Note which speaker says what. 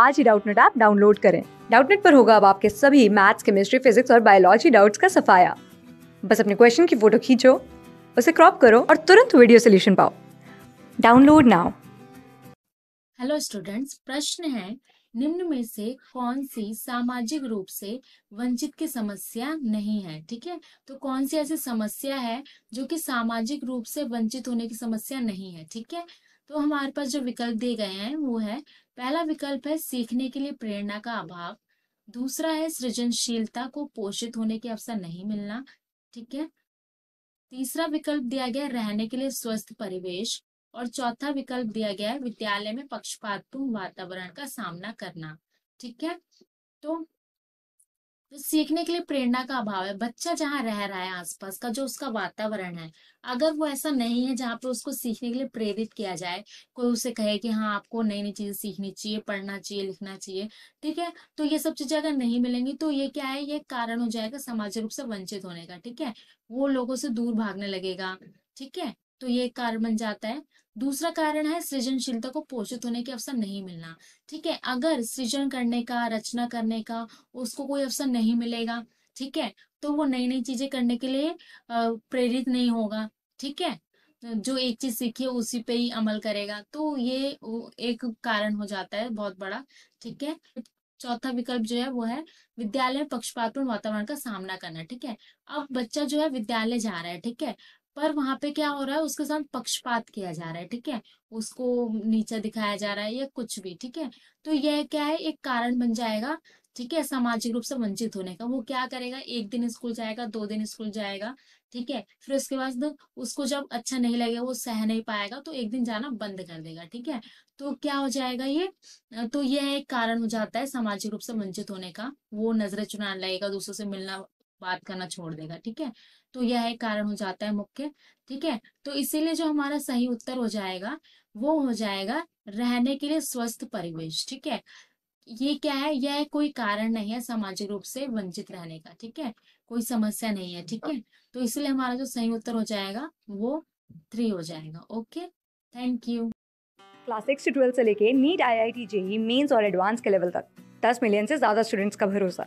Speaker 1: आज ही Doubtnut app download करें डाउटनेट पर होगा अब आपके सभी मैथ्स केमिस्ट्री फिजिक्स और बायोलॉजी डाउट्स का सफाया बस अपने क्वेश्चन की फोटो खींचो उसे क्रॉप करो और तुरंत वीडियो सोल्यूशन पाओ डाउनलोड नाउ
Speaker 2: हेलो स्टूडेंट्स प्रश्न है निम्न में से कौन सी सामाजिक रूप से वंचित की समस्या नहीं है ठीक है तो कौन सी ऐसी समस्या है जो कि सामाजिक रूप से वंचित होने की समस्या नहीं है ठीक है तो हमारे पास जो विकल्प दिए गए हैं वो है पहला विकल्प है सीखने के लिए प्रेरणा का अभाव दूसरा है सृजनशीलता को पोषित होने के अवसर नहीं मिलना ठीक है तीसरा विकल्प दिया गया रहने के लिए स्वस्थ परिवेश और चौथा विकल्प दिया गया है विद्यालय में पक्षपातपूर्ण वातावरण का सामना करना ठीक है तो तो सीखने के लिए प्रेरणा का अभाव है बच्चा जहाँ रह रहा है आसपास का जो उसका वातावरण है अगर वो ऐसा नहीं है जहाँ पर उसको सीखने के लिए प्रेरित किया जाए कोई उसे कहे कि हाँ आपको नई नई चीजें सीखनी चाहिए पढ़ना चाहिए लिखना चाहिए ठीक है तो ये सब चीजें अगर नहीं मिलेंगी तो ये क्या है ये कारण हो जाएगा सामाजिक रूप से वंचित होने का ठीक है वो लोगों से दूर भागने लगेगा ठीक है तो ये एक कारण बन जाता है दूसरा कारण है सृजनशीलता को पोषित होने के अवसर नहीं मिलना ठीक है अगर सृजन करने का रचना करने का उसको कोई अवसर नहीं मिलेगा ठीक है तो वो नई नई चीजें करने के लिए प्रेरित नहीं होगा ठीक है जो एक चीज सीखी उसी पे ही अमल करेगा तो ये एक कारण हो जाता है बहुत बड़ा ठीक है चौथा विकल्प जो है वो है विद्यालय में पक्षपातपूर्ण वातावरण का सामना करना ठीक है अब बच्चा जो है विद्यालय जा रहा है ठीक है पर वहां पे क्या हो रहा है उसके साथ पक्षपात किया जा रहा है ठीक है उसको नीचा दिखाया जा रहा है या कुछ भी ठीक है तो यह क्या है एक कारण बन जाएगा ठीक है सामाजिक रूप से वंचित होने का वो क्या करेगा एक दिन स्कूल जाएगा दो दिन स्कूल जाएगा ठीक है फिर उसके बाद उसको जब अच्छा नहीं लगेगा वो सह नहीं पाएगा तो एक दिन जाना बंद कर देगा ठीक है तो क्या हो जाएगा ये तो यह एक कारण हो जाता है सामाजिक रूप से वंचित होने का वो नजरें चुनाने लगेगा दूसरों से मिलना बात करना छोड़ देगा ठीक है तो यह एक कारण हो जाता है मुख्य ठीक है तो इसीलिए जो हमारा सही उत्तर हो जाएगा वो हो जाएगा रहने के लिए स्वस्थ परिवेश ठीक है ये क्या है यह कोई कारण नहीं है सामाजिक रूप से वंचित रहने का ठीक है कोई समस्या नहीं है ठीक है तो इसलिए हमारा जो सही उत्तर हो जाएगा वो थ्री हो जाएगा
Speaker 1: okay thank you class six से ट्वेल्थ से लेके NEET I I T JEE mains और एडवांस के लेवल तक दस मिलियन से ज्यादा स्टूडेंट्स का भरोसा